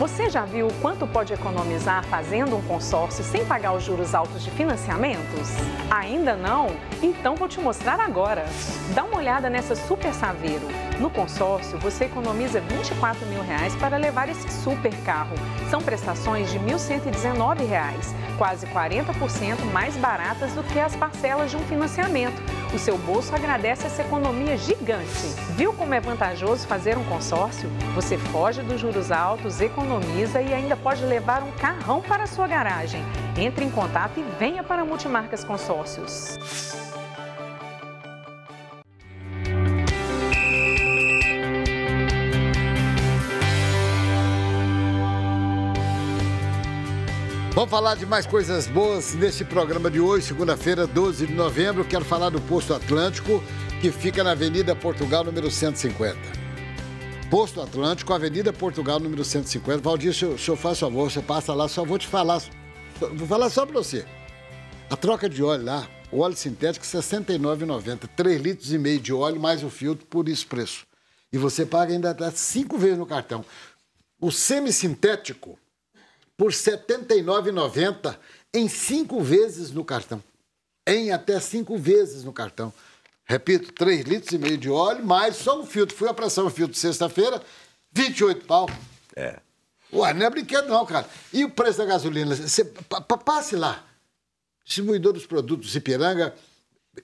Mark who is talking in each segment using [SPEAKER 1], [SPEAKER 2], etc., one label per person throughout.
[SPEAKER 1] Você já viu quanto pode economizar fazendo um consórcio sem pagar os juros altos de financiamentos? Ainda não? Então vou te mostrar agora. Dá uma olhada nessa Super Saveiro. No consórcio, você economiza 24 mil reais para levar esse super carro. São prestações de R$ 1.119 quase 40% mais baratas do que as parcelas de um financiamento o seu bolso agradece essa economia gigante. Viu como é vantajoso fazer um consórcio? Você foge dos juros altos, economiza e ainda pode levar um carrão para a sua garagem. Entre em contato e venha para Multimarcas Consórcios.
[SPEAKER 2] Vamos falar de mais coisas boas nesse programa de hoje, segunda-feira, 12 de novembro. Quero falar do Posto Atlântico, que fica na Avenida Portugal, número 150. Posto Atlântico, Avenida Portugal, número 150. Valdir, se eu, se eu faço favor, você passa lá, só vou te falar, só, vou falar só para você. A troca de óleo lá, o óleo sintético, R$ 69,90. 3 litros e meio de óleo, mais o filtro, por esse preço. E você paga ainda até cinco vezes no cartão. O semissintético, por R$ 79,90 em cinco vezes no cartão. Em até cinco vezes no cartão. Repito, 3 litros e meio de óleo, mais só um filtro. Fui a pressão o filtro sexta-feira, 28 pau. É. Ué, não é brinquedo não, cara. E o preço da gasolina? passe lá. Distribuidor dos produtos Ipiranga,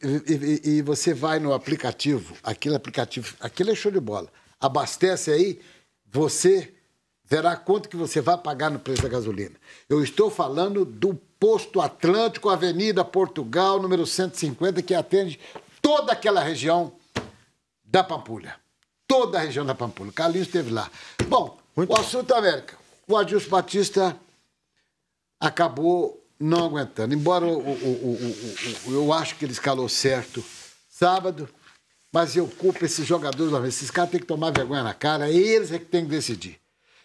[SPEAKER 2] e, e, e, você vai no aplicativo, aquele aplicativo, aquele é show de bola. Abastece aí, você Verá quanto que você vai pagar no preço da gasolina. Eu estou falando do posto Atlântico, Avenida Portugal, número 150, que atende toda aquela região da Pampulha. Toda a região da Pampulha. Carlinhos esteve lá. Bom, Muito o bom. assunto é América. O Adilson Batista acabou não aguentando. Embora o, o, o, eu acho que ele escalou certo sábado, mas eu culpo esses jogadores. Esses caras têm que tomar vergonha na cara. É eles é que têm que decidir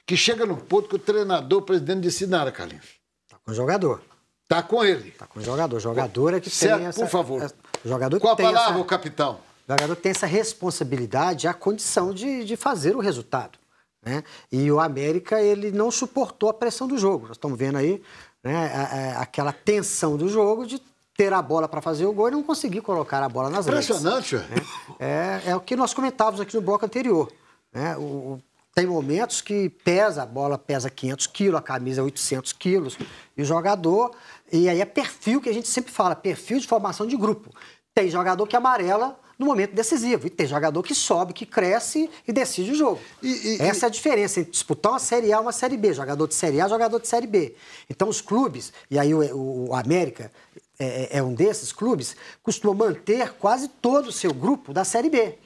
[SPEAKER 2] que chega no ponto que o treinador, o presidente, disse nada, Carlinhos. Tá com o jogador.
[SPEAKER 3] Tá com ele. Tá com o jogador. Jogador é que certo, tem essa... por favor. Essa, é, jogador Qual a palavra, essa, capitão? O jogador tem essa responsabilidade, a condição de, de fazer o resultado. Né? E o América ele não suportou a pressão do jogo. Nós estamos vendo aí né, a, a, aquela tensão do jogo de ter a bola para fazer o gol e não conseguir colocar a bola nas redes. Impressionante. Né? É, é o que nós comentávamos aqui no bloco anterior. Né? o tem momentos que pesa, a bola pesa 500 quilos, a camisa 800 quilos, e o jogador. E aí é perfil que a gente sempre fala, perfil de formação de grupo. Tem jogador que amarela no momento decisivo, e tem jogador que sobe, que cresce e decide o jogo. E, e, Essa é a diferença entre disputar uma Série A e uma Série B, jogador de Série A jogador de Série B. Então os clubes, e aí o, o América é, é, é um desses clubes, costuma manter quase todo o seu grupo da Série B.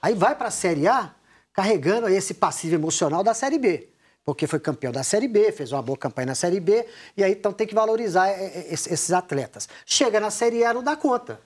[SPEAKER 3] Aí vai para a Série A, carregando esse passivo emocional da Série B. Porque foi campeão da Série B, fez uma boa campanha na Série B, e aí então tem que valorizar é, é, esses atletas. Chega na Série A, não dá conta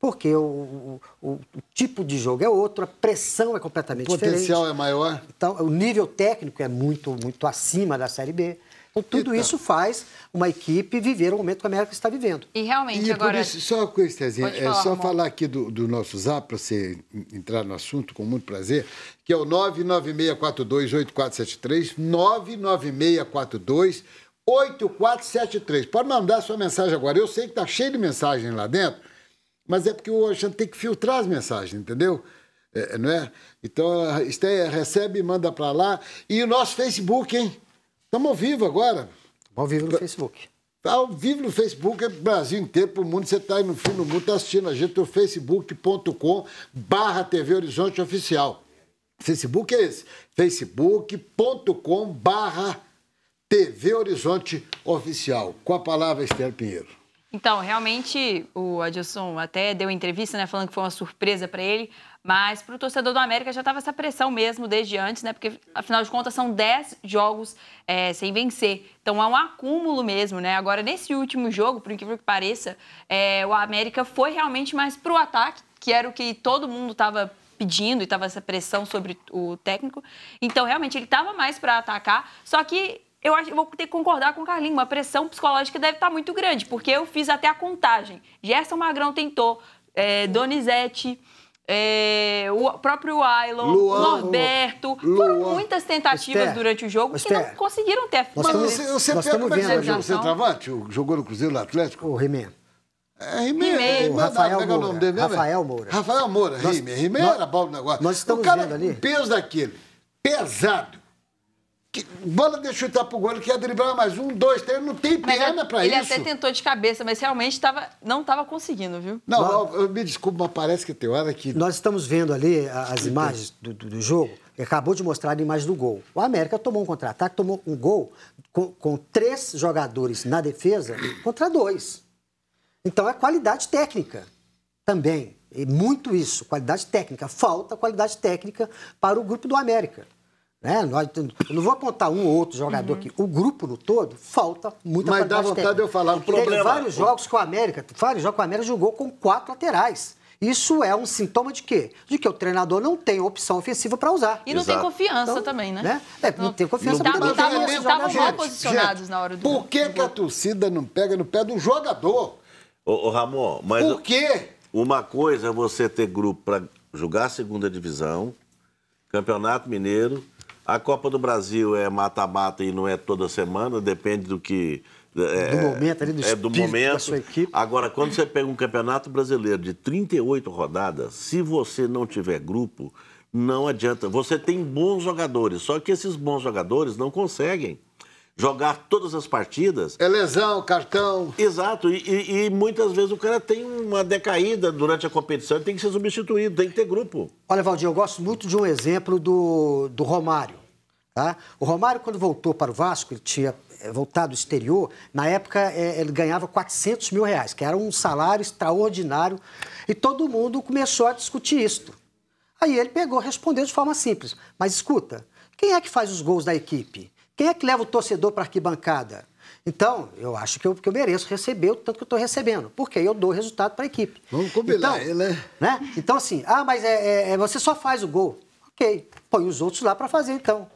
[SPEAKER 3] porque o, o, o, tipo de jogo é outro, a pressão é completamente diferente. O potencial é maior? Então, o nível técnico é muito, muito acima da Série B. Então, tudo então. isso faz uma equipe viver o momento que a América está vivendo.
[SPEAKER 1] E realmente, e é agora... Isso,
[SPEAKER 3] só uma coisa, Tezinha, é só amor. falar aqui
[SPEAKER 2] do, do nosso zap, para você entrar no assunto com muito prazer, que é o 996428473, 996428473. Pode mandar sua mensagem agora. Eu sei que está cheio de mensagem lá dentro, mas é porque o Alexandre tem que filtrar as mensagens, entendeu? É, não é? Então, Estéia, recebe recebe, manda para lá. E o nosso Facebook, hein? Estamos ao vivo agora. Ao vivo no tá- Facebook. Tá ao vivo no Facebook, é Brasil inteiro, o mundo. Você está aí no fim do mundo, está assistindo a gente no facebook.com TV Horizonte Oficial. Facebook é esse, facebook.com TV Horizonte Oficial. Com a palavra, Esther Pinheiro.
[SPEAKER 1] Então, realmente, o Adilson até deu entrevista, né, falando que foi uma surpresa para ele mas para o torcedor do América já estava essa pressão mesmo desde antes, né? Porque afinal de contas são 10 jogos é, sem vencer. Então é um acúmulo mesmo, né? Agora, nesse último jogo, por incrível que pareça, é, o América foi realmente mais para o ataque, que era o que todo mundo estava pedindo e estava essa pressão sobre o técnico. Então realmente ele estava mais para atacar, só que eu acho, vou ter que concordar com o Carlinho, uma pressão psicológica deve estar tá muito grande, porque eu fiz até a contagem. Gerson Magrão tentou, é, Donizete, é, o próprio Ailon, Luan, Norberto.
[SPEAKER 2] Luan, foram muitas
[SPEAKER 1] tentativas durante o jogo que não conseguiram ter. Mas você, você nós pega como é que o centroavante?
[SPEAKER 2] Jogou no Cruzeiro no Atlético? O Rimen. É Rimei, né, Rafael, Moura, Rafael Moura. Rafael Moura, Rimei. Rimei era bom negócio. Nós estamos o cara, vendo ali. peso daquele, pesado. Que bola de chutar pro gol, ele quer driblar mais um, dois, três, não tem perna é, para isso. Ele até
[SPEAKER 1] tentou de cabeça, mas realmente tava, não estava conseguindo, viu? Não,
[SPEAKER 3] eu, eu, me desculpa, mas parece que tem hora que. Nós estamos vendo ali as imagens do, do, do jogo, e acabou de mostrar a imagem do gol. O América tomou um contra-ataque, tomou um gol com, com três jogadores na defesa contra dois. Então é qualidade técnica também. E muito isso, qualidade técnica. Falta qualidade técnica para o grupo do América. Né? Nós, eu não vou apontar um ou outro jogador uhum. aqui. O grupo no todo falta muita Mas dá vontade técnica. de eu falar um problema. Teve vários jogos com a América, vários jogos com a América jogou com quatro laterais. Isso é um sintoma de quê? De que o treinador não tem opção ofensiva para usar. E não Exato. tem
[SPEAKER 1] confiança então, também, né? né?
[SPEAKER 3] É, não, não, tem confiança. Estavam mal posicionados gente, na hora do Por que, que a torcida não pega
[SPEAKER 4] no pé do jogador? Ô, ô Ramon, mas... Por quê? Uma coisa é você ter grupo para jogar a segunda divisão, Campeonato Mineiro a Copa do Brasil é mata-mata e não é toda semana, depende do que. É, do momento ali, do é do momento. da sua equipe. Agora, quando você pega um campeonato brasileiro de 38 rodadas, se você não tiver grupo, não adianta. Você tem bons jogadores, só que esses bons jogadores não conseguem jogar todas as partidas.
[SPEAKER 2] É lesão, cartão.
[SPEAKER 4] Exato, e, e, e, muitas vezes o cara tem uma decaída durante a competição, e tem que ser
[SPEAKER 3] substituído, tem que ter grupo. Olha, Valdir, eu gosto muito de um exemplo do, do Romário. Tá? O Romário, quando voltou para o Vasco, ele tinha eh, voltado do exterior, na época eh, ele ganhava 400 mil reais, que era um salário extraordinário, e todo mundo começou a discutir isso. Aí ele pegou, respondeu de forma simples, mas escuta, quem é que faz os gols da equipe? Quem é que leva o torcedor para a arquibancada? Então, eu acho que eu, que eu mereço receber o tanto que eu estou recebendo, porque eu dou resultado para a equipe. Vamos combinar, então, é... né? Então, assim, ah, mas é, é, é, você só faz o gol. Ok, põe os outros lá para fazer, então.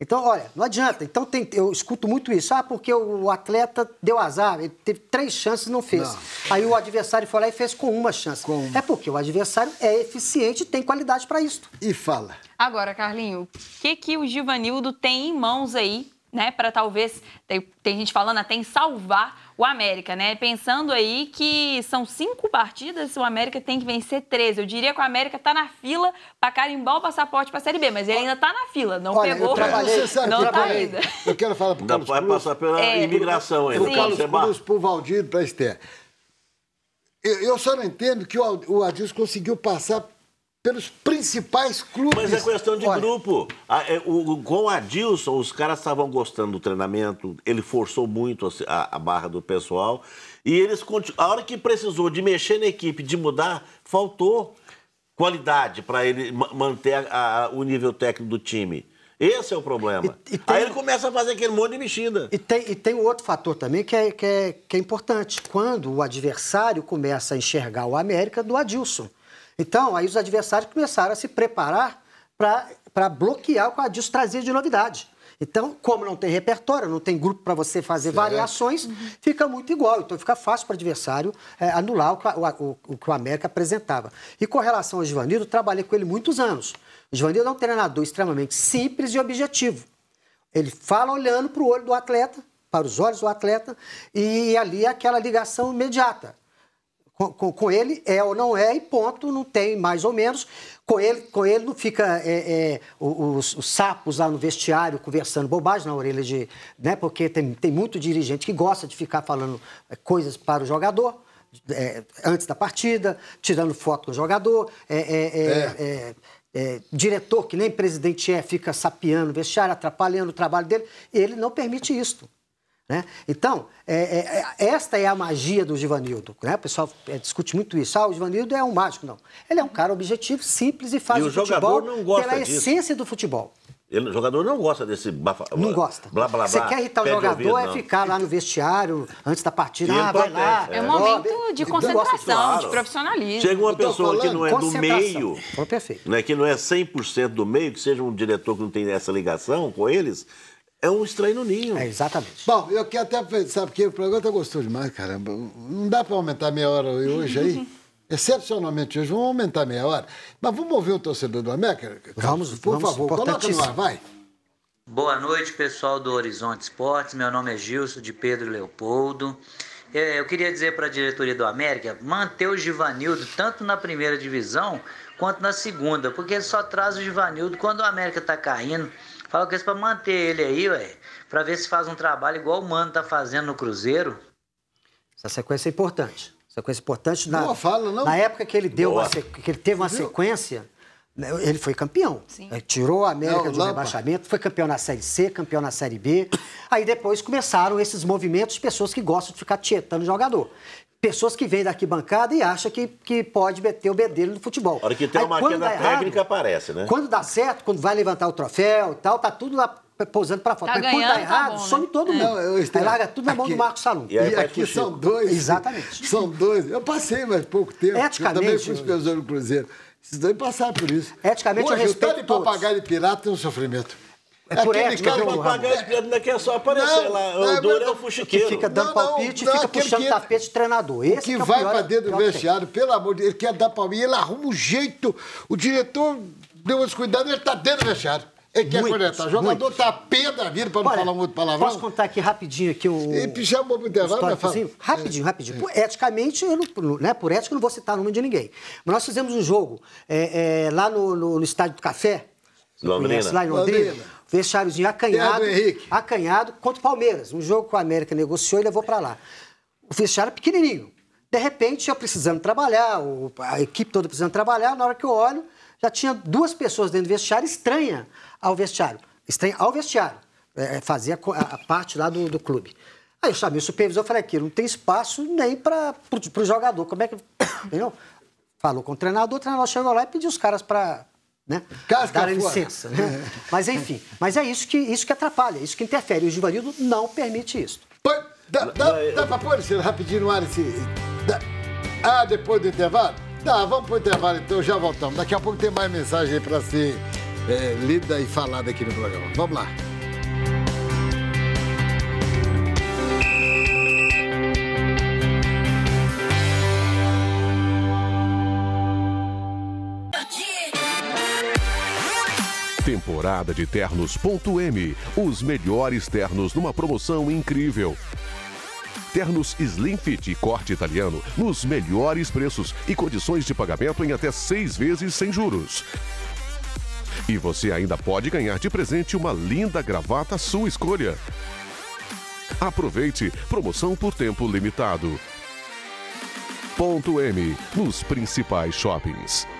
[SPEAKER 3] Então, olha, não adianta. Então, tem, eu escuto muito isso. Ah, porque o atleta deu azar, ele teve três chances e não fez. Não. Aí o adversário foi lá e fez com uma chance. Com... É porque o adversário é eficiente e tem qualidade para isso. E fala.
[SPEAKER 1] Agora, Carlinho, o que, que o Givanildo tem em mãos aí né, para talvez tem, tem, gente falando até em salvar o América, né? Pensando aí que são cinco partidas, o América tem que vencer três. Eu diria que o América está na fila para carimbar o passaporte para a Série B, mas ele ainda está na fila, não Olha, pegou. Eu
[SPEAKER 3] trabalhei, não eu tá ainda.
[SPEAKER 2] Eu quero falar para o Carlos Vai passar pela é, imigração aí Pro Carlos Cruz, para o Valdir, para a Esther. Eu, eu, só não entendo que o, o Adilson conseguiu passar pelos principais clubes. Mas é questão de Olha, grupo. É, com o
[SPEAKER 4] Adilson, os caras estavam gostando do treinamento, ele forçou muito a, a barra do pessoal. E eles a hora que precisou de mexer na equipe, de mudar, faltou qualidade para ele manter a, a, o nível técnico do time. Esse é o problema.
[SPEAKER 3] E, e tem, Aí ele começa a fazer aquele monte de mexida. E tem, e tem outro fator também que é, que, é, que é importante. Quando o adversário começa a enxergar o América do Adilson. Então, aí os adversários começaram a se preparar para bloquear o que o trazia de novidade. Então, como não tem repertório, não tem grupo para você fazer certo. variações, uhum. fica muito igual. Então, fica fácil para o adversário é, anular o, o, o, que o América apresentava. E com relação ao Givanildo, trabalhei com ele muitos anos. O Givanildo é um treinador extremamente simples e objetivo. Ele fala olhando para o olho do atleta, para os olhos do atleta, e ali é aquela ligação imediata. Com, com, com, ele é ou não é e ponto, não tem mais ou menos. Com ele, com ele não fica é, é, os, os, sapos lá no vestiário conversando bobagem na orelha de. Né, porque tem, tem muito dirigente que gosta de ficar falando é, coisas para o jogador. É, antes da partida, tirando foto com o jogador, é, é, diretor que nem presidente é, fica sapeando o vestiário, atrapalhando o trabalho dele. Ele não permite isso. Né? Então, é, é, é, esta é a magia do Givanildo. Né? O pessoal é, discute muito isso. Ah, o Givanildo é um mágico. Não. Ele é um cara objetivo, simples e faz e o, jogador futebol não gosta pela disso. essência do futebol.
[SPEAKER 4] Ele, o jogador não gosta desse bafa, Não gosta. Blá, blá, blá, Você quer irritar o jogador ouvido, é
[SPEAKER 3] ficar lá no vestiário antes da partida. Ah, vai lá. É, é um momento de concentração, claro. de
[SPEAKER 1] profissionalismo.
[SPEAKER 3] Chega uma pessoa que não é do
[SPEAKER 4] meio, né, que não é 100% do meio, que seja um diretor que não tem essa ligação com
[SPEAKER 2] eles, é um estranho no ninho. É, exatamente. Bom, eu quero até pensar, porque o programa tá gostou demais, caramba. Não dá para aumentar meia hora hoje aí? Excepcionalmente hoje, vamos aumentar meia hora. Mas vamos ouvir o torcedor do América? Vamos, por vamos, favor, coloca no ar, vai.
[SPEAKER 3] Boa noite, pessoal do Horizonte Esportes. Meu nome é Gilson de Pedro Leopoldo. É, eu queria dizer para a diretoria do América manter o Givanildo tanto na primeira divisão quanto na segunda, porque só traz o Givanildo quando o América está caindo. Fala com eles pra manter ele aí, ué. Pra ver se faz um trabalho igual o Mano tá fazendo no Cruzeiro. Essa sequência é importante. Sequência é importante na. Boa, fala, não. Na época que ele deu sequ... que ele teve uma sequência. Né, ele foi campeão. Sim. Ele né, tirou a América do rebaixamento, foi campeão na Série C, campeão na Série B. Aí depois começaram esses movimentos de pessoas que gostam de ficar tietando o jogador pessoas que vêm da arquibancada e acham que, que pode meter o bedelho no futebol.
[SPEAKER 4] A hora que tem uma queda técnica, aparece, né? Quando
[SPEAKER 3] dá certo, quando vai levantar o troféu e tal, tá tudo lá posando para foto. Tá ganhando, quando dá tá errado, tá bom, some né? todo é. mundo. Não, eu, larga tudo na mão aqui, do Marcos Salum. E, aí, e aqui fugir. são
[SPEAKER 2] dois. Exatamente. São dois. Eu passei mais pouco tempo. Eticamente. Eu também fui supervisor do Cruzeiro. Esses dois passaram por isso. Eticamente, Hoje, eu respeito. O tanto de papagaio e pirata tem um sofrimento. É por aquele cara é que pagar esse é
[SPEAKER 4] ainda só aparecer não, lá. O duro é o fuxiqueiro. Que fica dando não, palpite não, e fica puxando
[SPEAKER 2] tapete
[SPEAKER 3] de treinador. Esse que, que é vai para é dentro do é vestiário,
[SPEAKER 2] pelo amor de Deus, ele quer dar palpite, ele arruma um jeito. O diretor deu um cuidados, ele tá dentro do vestiário. Ele quer muitos, conectar. O jogador muitos. tá pé da vida para não Olha, falar
[SPEAKER 3] muito palavrão. Posso contar aqui rapidinho aqui o. E chamou o intervalo, rapidinho, assim? rapidinho, rapidinho. Por, eticamente, não, né, por ética, eu não vou citar o nome de ninguém. Mas nós fizemos um jogo é, é, lá no, no, no Estádio do Café. Londrina. Conhece, lá em Londrina. Londrina vestiáriozinho acanhado, acanhado contra o Palmeiras. Um jogo que o América negociou e levou para lá. O vestiário pequenininho. De repente, eu precisando trabalhar, a equipe toda precisando trabalhar, na hora que eu olho, já tinha duas pessoas dentro do vestiário estranha ao vestiário. Estranha ao vestiário. É, é, fazia a, a, parte lá do, do clube. Aí eu chamei o supervisor e falei aqui, não tem espaço nem para o jogador. Como é que. Entendeu? Falou com o treinador, o treinador chegou lá e pediu os caras para né? Casca Darem licença. Né? É. Mas enfim, mas é isso que, isso que atrapalha, é isso que interfere. E o Givanildo não permite isso.
[SPEAKER 2] dá, dá, dá pra pôr esse, rapidinho no ar esse. Dá. Ah, depois do intervalo? Tá, vamos pro intervalo então, já voltamos. Daqui a pouco tem mais mensagem para ser é, lida e falada aqui no programa. Vamos lá.
[SPEAKER 4] Temporada de Ternos.m. Os melhores ternos numa promoção incrível. Ternos Slim Fit e corte italiano nos melhores preços e condições de pagamento em até seis vezes sem juros. E você ainda pode ganhar de presente uma linda gravata à sua escolha. Aproveite, promoção por tempo limitado. Ponto M, nos principais shoppings.